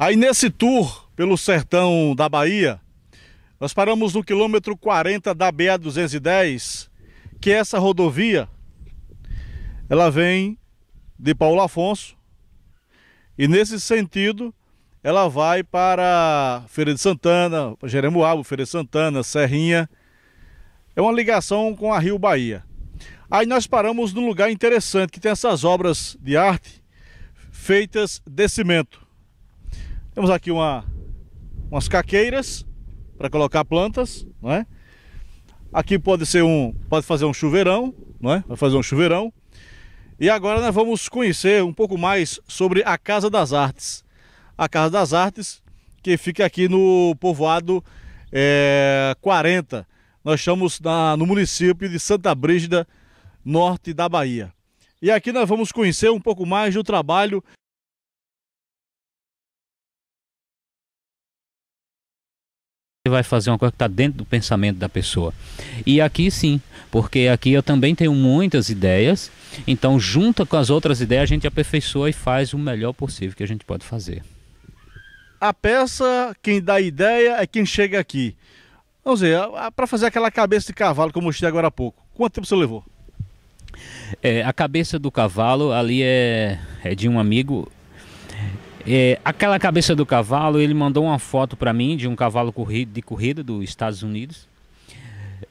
Aí nesse tour pelo sertão da Bahia, nós paramos no quilômetro 40 da BA-210, que é essa rodovia, ela vem de Paulo Afonso, e nesse sentido, ela vai para Feira de Santana, Jeremoabo, Feira de Santana, Serrinha. É uma ligação com a Rio Bahia. Aí nós paramos num lugar interessante, que tem essas obras de arte feitas de cimento. Temos aqui uma, umas caqueiras para colocar plantas, não é? Aqui pode ser um, pode fazer um chuveirão, não é? Vai fazer um chuveirão. E agora nós vamos conhecer um pouco mais sobre a Casa das Artes. A Casa das Artes que fica aqui no povoado é, 40. Nós estamos na, no município de Santa Brígida, norte da Bahia. E aqui nós vamos conhecer um pouco mais do trabalho vai fazer uma coisa que está dentro do pensamento da pessoa. E aqui sim, porque aqui eu também tenho muitas ideias, então junta com as outras ideias a gente aperfeiçoa e faz o melhor possível que a gente pode fazer. A peça, quem dá ideia é quem chega aqui. Vamos ver, para fazer aquela cabeça de cavalo que eu mostrei agora há pouco, quanto tempo você levou? É, a cabeça do cavalo ali é, é de um amigo é, aquela cabeça do cavalo, ele mandou uma foto para mim de um cavalo de corrida dos Estados Unidos.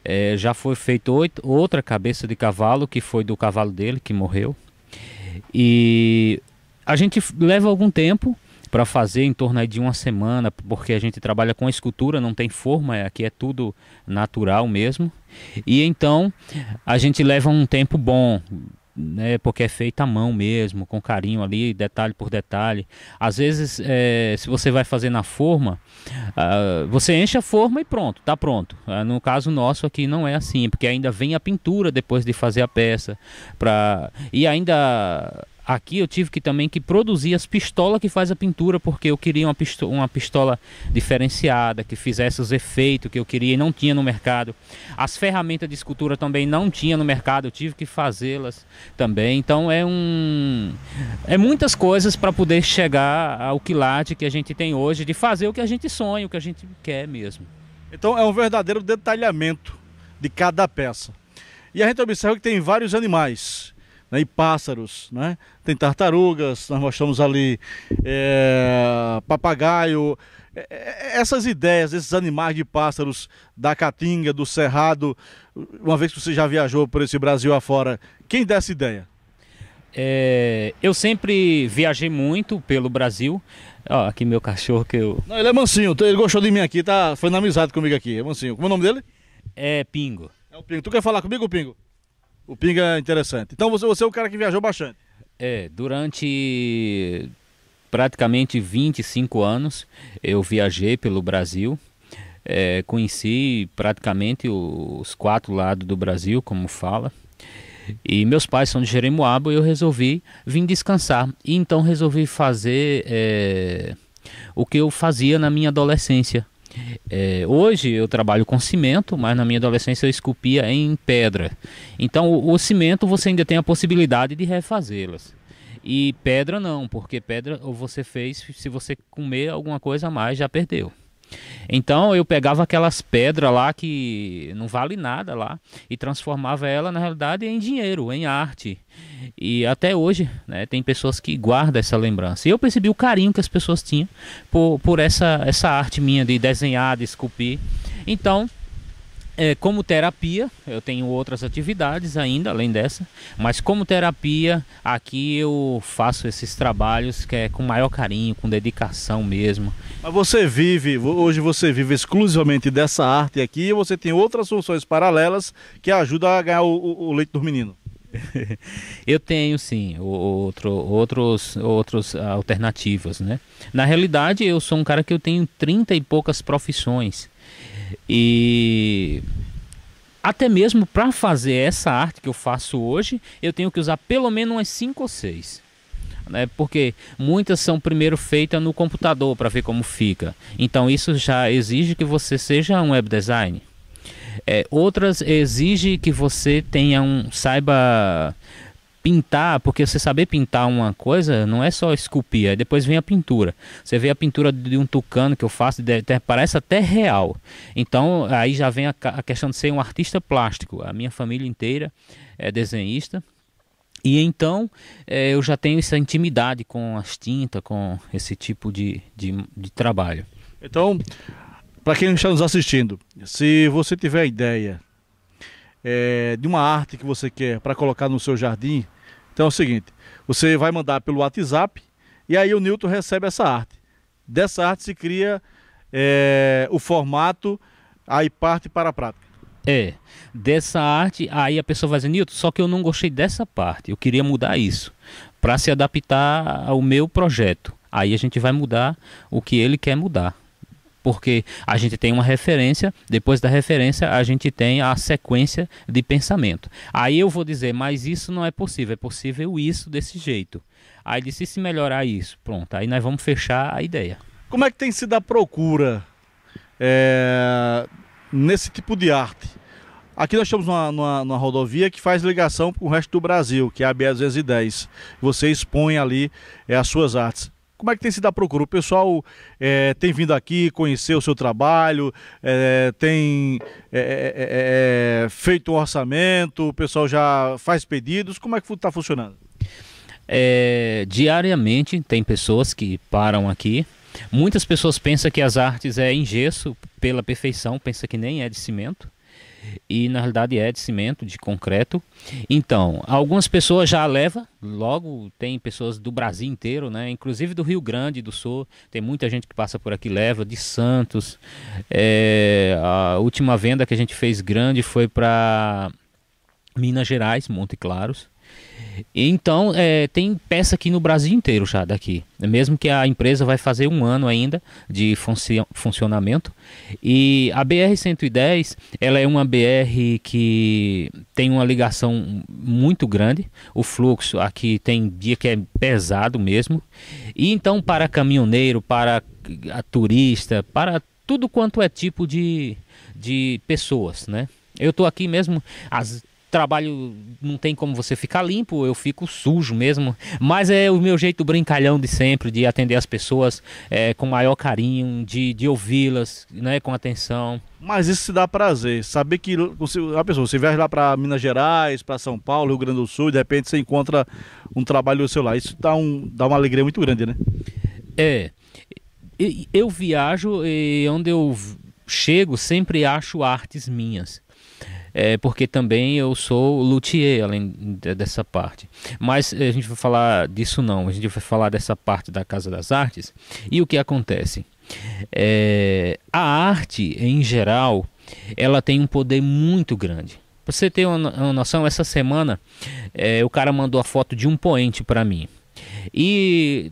É, já foi feito oito, outra cabeça de cavalo, que foi do cavalo dele, que morreu. E a gente leva algum tempo para fazer, em torno de uma semana, porque a gente trabalha com escultura, não tem forma, é, aqui é tudo natural mesmo. E então a gente leva um tempo bom, né, porque é feita à mão mesmo, com carinho ali, detalhe por detalhe. Às vezes, é, se você vai fazer na forma, uh, você enche a forma e pronto, tá pronto. Uh, no caso nosso aqui não é assim, porque ainda vem a pintura depois de fazer a peça, pra... e ainda Aqui eu tive que também que produzir as pistolas que faz a pintura, porque eu queria uma pistola, uma pistola diferenciada, que fizesse os efeitos que eu queria e não tinha no mercado. As ferramentas de escultura também não tinha no mercado, eu tive que fazê-las também. Então é um é muitas coisas para poder chegar ao quilate que a gente tem hoje, de fazer o que a gente sonha, o que a gente quer mesmo. Então é um verdadeiro detalhamento de cada peça. E a gente observa que tem vários animais né, e pássaros, né? tem tartarugas, nós mostramos ali é, papagaio, é, é, essas ideias, esses animais de pássaros da Caatinga, do Cerrado, uma vez que você já viajou por esse Brasil afora, quem dá essa ideia? É, eu sempre viajei muito pelo Brasil. Ó, aqui meu cachorro que eu. Não, ele é mansinho, ele gostou de mim aqui, tá? Foi na amizade comigo aqui. É mansinho. Como é o nome dele? É Pingo. É o Pingo. Tu quer falar comigo, Pingo? O pinga é interessante. Então você, você é o cara que viajou bastante. É, durante praticamente 25 anos eu viajei pelo Brasil. É, conheci praticamente os quatro lados do Brasil, como fala. E meus pais são de Jeremoabo e eu resolvi vir descansar. E então resolvi fazer é, o que eu fazia na minha adolescência, é, hoje eu trabalho com cimento, mas na minha adolescência eu esculpia em pedra. Então o, o cimento você ainda tem a possibilidade de refazê-las. E pedra não, porque pedra ou você fez, se você comer alguma coisa a mais, já perdeu. Então eu pegava aquelas pedras lá que não vale nada lá e transformava ela na realidade em dinheiro, em arte. E até hoje, né, tem pessoas que guardam essa lembrança. E eu percebi o carinho que as pessoas tinham por, por essa, essa arte minha de desenhar, de esculpir. Então, é, como terapia, eu tenho outras atividades ainda além dessa, mas como terapia, aqui eu faço esses trabalhos que é com maior carinho, com dedicação mesmo, mas você vive, hoje você vive exclusivamente dessa arte aqui e você tem outras funções paralelas que ajudam a ganhar o, o, o leite do menino. Eu tenho sim outro, outros, outros ah, alternativas, né? Na realidade, eu sou um cara que eu tenho 30 e poucas profissões. E até mesmo para fazer essa arte que eu faço hoje, eu tenho que usar pelo menos umas 5 ou 6 né? Porque muitas são primeiro feitas no computador para ver como fica. Então isso já exige que você seja um web designer. É, outras exige que você tenha um saiba pintar, porque você saber pintar uma coisa não é só esculpir, aí é depois vem a pintura. Você vê a pintura de um tucano que eu faço, parece até real. Então aí já vem a questão de ser um artista plástico. A minha família inteira é desenhista. E então é, eu já tenho essa intimidade com as tintas, com esse tipo de, de, de trabalho. Então, para quem está nos assistindo, se você tiver ideia é, de uma arte que você quer para colocar no seu jardim, então é o seguinte: você vai mandar pelo WhatsApp e aí o Newton recebe essa arte. Dessa arte se cria é, o formato, aí parte para a prática. É, dessa arte, aí a pessoa vai dizer, Nilton, só que eu não gostei dessa parte, eu queria mudar isso, para se adaptar ao meu projeto. Aí a gente vai mudar o que ele quer mudar. Porque a gente tem uma referência, depois da referência a gente tem a sequência de pensamento. Aí eu vou dizer, mas isso não é possível, é possível isso desse jeito. Aí disse, se melhorar isso, pronto, aí nós vamos fechar a ideia. Como é que tem sido a procura? É nesse tipo de arte. Aqui nós estamos numa, numa, numa, rodovia que faz ligação com o resto do Brasil, que é a BR-210. Você expõe ali é, as suas artes. Como é que tem sido a procura? O pessoal é, tem vindo aqui conhecer o seu trabalho, é, tem é, é, é, feito um orçamento, o pessoal já faz pedidos. Como é que está funcionando? diariamente tem pessoas que param aqui Muitas pessoas pensam que as artes é em gesso pela perfeição, pensa que nem é de cimento. E na realidade é de cimento, de concreto. Então, algumas pessoas já leva, logo tem pessoas do Brasil inteiro, né? inclusive do Rio Grande do Sul, tem muita gente que passa por aqui, leva, de Santos. É, a última venda que a gente fez grande foi para Minas Gerais, Monte Claros. Então, é, tem peça aqui no Brasil inteiro já daqui. Mesmo que a empresa vai fazer um ano ainda de funcionamento. E a BR-110, ela é uma BR que tem uma ligação muito grande. O fluxo aqui tem dia que é pesado mesmo. E então, para caminhoneiro, para turista, para tudo quanto é tipo de, de pessoas, né? Eu estou aqui mesmo, trabalho não tem como você ficar limpo, eu fico sujo mesmo. Mas é o meu jeito brincalhão de sempre, de atender as pessoas é, com maior carinho, de, de ouvi-las né, com atenção. Mas isso se dá prazer, saber que a pessoa, você viaja lá para Minas Gerais, para São Paulo, Rio Grande do Sul, de repente você encontra um trabalho seu lá. Isso dá, um, dá uma alegria muito grande, né? É. Eu viajo e onde eu chego sempre acho artes minhas é, porque também eu sou luthier, além dessa parte. Mas eh, a gente vai falar disso não, a gente vai falar dessa parte da Casa das Artes. E o que acontece? É, a arte, em geral, ela tem um poder muito grande. Pra você ter uma, uma noção, essa semana é, o cara mandou a foto de um poente para mim. E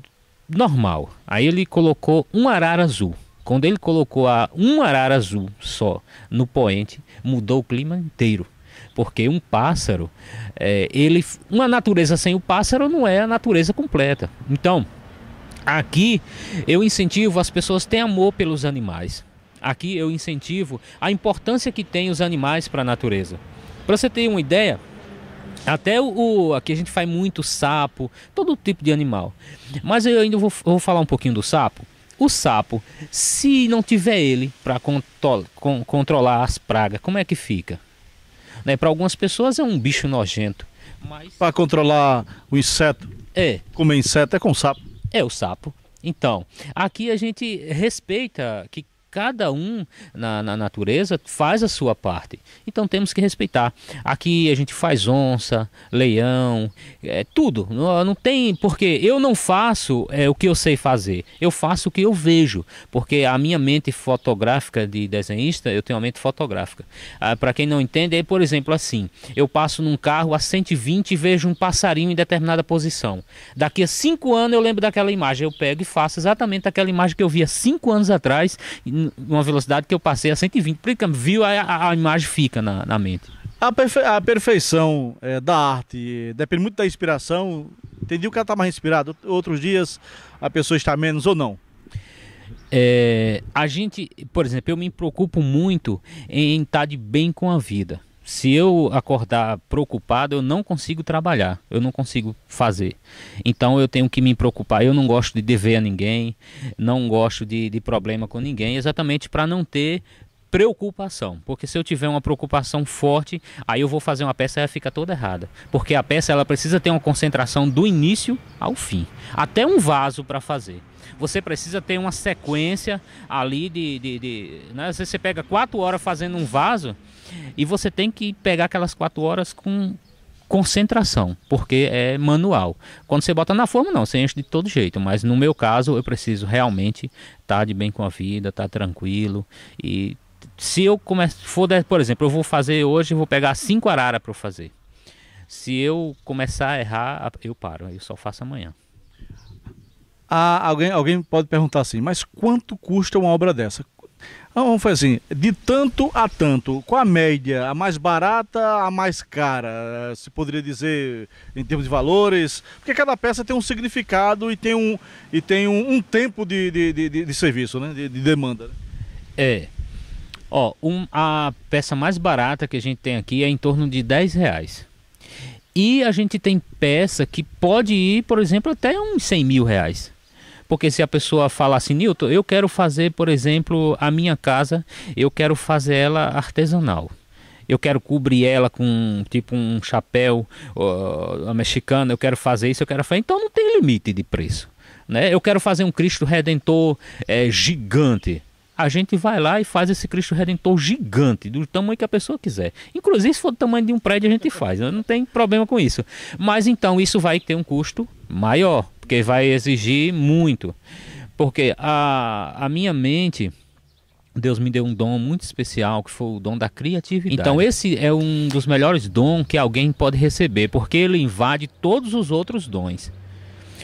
normal. Aí ele colocou um arara azul. Quando ele colocou a um arara azul só no poente, mudou o clima inteiro. Porque um pássaro, é, ele, uma natureza sem o pássaro não é a natureza completa. Então, aqui eu incentivo as pessoas a ter amor pelos animais. Aqui eu incentivo a importância que tem os animais para a natureza. Para você ter uma ideia, até o, o, Aqui a gente faz muito sapo, todo tipo de animal. Mas eu ainda vou, vou falar um pouquinho do sapo o sapo, se não tiver ele para controlar as pragas, como é que fica? Né, para algumas pessoas é um bicho nojento. Mas... Para controlar o inseto? É. Comer inseto é com sapo? É o sapo. Então, aqui a gente respeita que cada um na, na, natureza faz a sua parte. Então temos que respeitar. Aqui a gente faz onça, leão, é, tudo. Não, não tem porque eu não faço é, o que eu sei fazer. Eu faço o que eu vejo, porque a minha mente fotográfica de desenhista, eu tenho uma mente fotográfica. Ah, Para quem não entende, é por exemplo assim: eu passo num carro a 120 e vejo um passarinho em determinada posição. Daqui a cinco anos eu lembro daquela imagem, eu pego e faço exatamente aquela imagem que eu via cinco anos atrás numa velocidade que eu passei a 120. Porque viu, a, a imagem fica na, na mente. A, perfe a perfeição é, da arte é, depende muito da inspiração. Tem dia que ela está mais inspirada, outros dias a pessoa está menos ou não. É, a gente, por exemplo, eu me preocupo muito em estar de bem com a vida se eu acordar preocupado, eu não consigo trabalhar, eu não consigo fazer. Então eu tenho que me preocupar. Eu não gosto de dever a ninguém, não gosto de, de problema com ninguém, exatamente para não ter preocupação, porque se eu tiver uma preocupação forte, aí eu vou fazer uma peça e ela fica toda errada, porque a peça ela precisa ter uma concentração do início ao fim, até um vaso para fazer. Você precisa ter uma sequência ali de, de, de né? Às vezes você pega quatro horas fazendo um vaso, e você tem que pegar aquelas quatro horas com concentração, porque é manual. Quando você bota na forma, não, você enche de todo jeito. Mas no meu caso, eu preciso realmente estar tá de bem com a vida, estar tá tranquilo e se eu começar, for, por exemplo, eu vou fazer hoje, vou pegar cinco arara para fazer. Se eu começar a errar, eu paro, eu só faço amanhã. Ah, alguém, alguém pode perguntar assim, mas quanto custa uma obra dessa? Ah, vamos fazer assim, de tanto a tanto, qual a média? A mais barata, a mais cara? Se poderia dizer em termos de valores? Porque cada peça tem um significado e tem um, e tem um, um tempo de, de, de, de, serviço, né? de, de demanda. Né? É. Ó, um, a peça mais barata que a gente tem aqui é em torno de 10 reais. E a gente tem peça que pode ir, por exemplo, até uns 100 mil reais. Porque se a pessoa falasse, assim, Nilton, eu quero fazer, por exemplo, a minha casa, eu quero fazer ela artesanal eu quero cobrir ela com tipo um chapéu uh, mexicano, eu quero fazer isso, eu quero fazer. Então não tem limite de preço. Né? Eu quero fazer um Cristo Redentor é, gigante. A gente vai lá e faz esse Cristo Redentor gigante, do tamanho que a pessoa quiser. Inclusive, se for do tamanho de um prédio, a gente faz. Né? Não tem problema com isso. Mas então isso vai ter um custo maior porque vai exigir muito. Porque a, a minha mente, Deus me deu um dom muito especial, que foi o dom da criatividade. Então, esse é um dos melhores dons que alguém pode receber, porque ele invade todos os outros dons.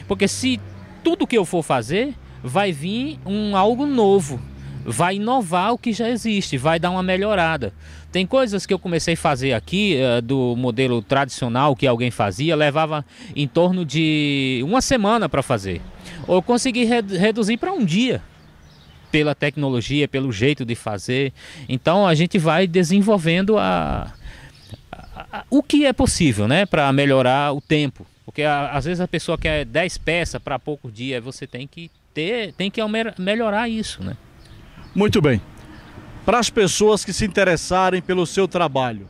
Porque se tudo que eu for fazer, vai vir um algo novo vai inovar o que já existe, vai dar uma melhorada. Tem coisas que eu comecei a fazer aqui eh, do modelo tradicional que alguém fazia, levava em torno de uma semana para fazer. Ou eu consegui reduzir para um dia pela tecnologia, pelo jeito de fazer. Então a gente vai desenvolvendo a, a, a o que é possível, né, para melhorar o tempo. Porque a, às vezes a pessoa quer 10 peças para poucos dias, você tem que ter, tem que melhorar isso, né? Muito bem. Para as pessoas que se interessarem pelo seu trabalho,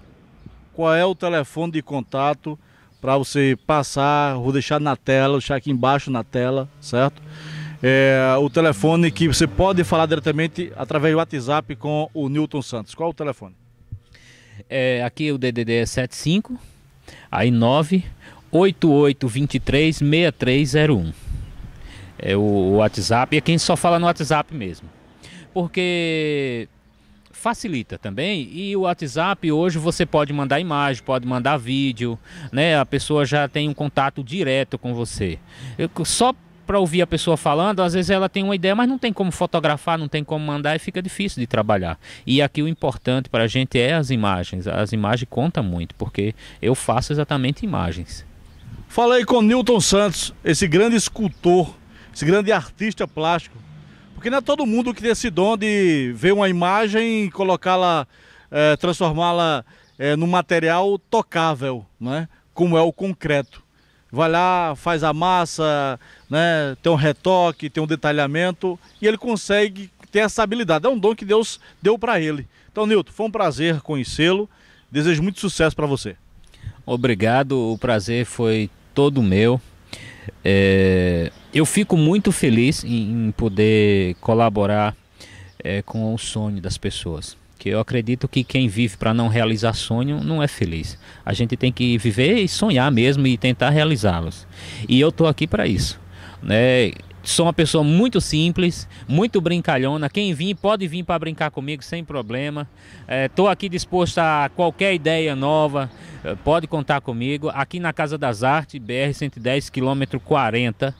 qual é o telefone de contato para você passar? Vou deixar na tela, deixar aqui embaixo na tela, certo? É, o telefone que você pode falar diretamente através do WhatsApp com o Newton Santos. Qual é o telefone? É, aqui o DDD é 75, aí 98823 6301. É o, WhatsApp, WhatsApp, é quem só fala no WhatsApp mesmo porque facilita também. E o WhatsApp hoje você pode mandar imagem, pode mandar vídeo, né? A pessoa já tem um contato direto com você. Eu, só para ouvir a pessoa falando, às vezes ela tem uma ideia, mas não tem como fotografar, não tem como mandar e fica difícil de trabalhar. E aqui o importante para a gente é as imagens. As imagens contam muito, porque eu faço exatamente imagens. Falei com Newton Santos, esse grande escultor, esse grande artista plástico porque não é todo mundo que tem esse dom de ver uma imagem e colocá-la, é, transformá-la é, num material tocável, né? como é o concreto. Vai lá, faz a massa, né? tem um retoque, tem um detalhamento e ele consegue ter essa habilidade. É um dom que Deus deu para ele. Então, Nilton, foi um prazer conhecê-lo. Desejo muito sucesso para você. Obrigado, o prazer foi todo meu. É eu fico muito feliz em, poder colaborar é, com o sonho das pessoas. Que eu acredito que quem vive para não realizar sonho não é feliz. A gente tem que viver e sonhar mesmo e tentar realizá-los. E eu tô aqui para isso. Né? Sou uma pessoa muito simples, muito brincalhona. Quem vir pode vir para brincar comigo sem problema. Estou eh, é, aqui disposto a qualquer ideia nova, eh, pode contar comigo. Aqui na Casa das Artes, BR 110, quilômetro 40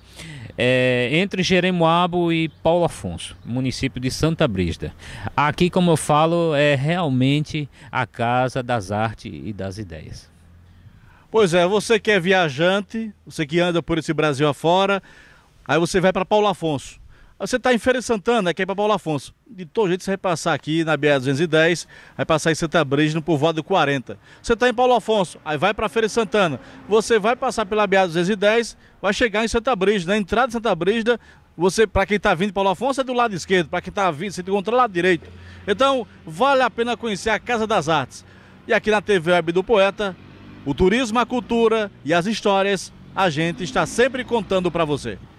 é, entre Jeremoabo e Paulo Afonso, município de Santa Brígida. Aqui, como eu falo, é realmente a casa das artes e das ideias. Pois é, você que é viajante, você que anda por esse Brasil afora, aí você vai para Paulo Afonso. Você está em Feira de Santana, que é para Paulo Afonso. De todo jeito, você vai passar aqui na BR-210, vai passar em Santa Brígida, no povoado 40. Você está em Paulo Afonso, aí vai para Feira de Santana. Você vai passar pela BR-210, vai chegar em Santa Brígida. Na entrada de Santa Brígida, você, para quem está vindo de Paulo Afonso, é do lado esquerdo. Para quem está vindo, você encontra do lado direito. Então, vale a pena conhecer a Casa das Artes. E aqui na TV Web do Poeta, o turismo, a cultura e as histórias, a gente está sempre contando para você.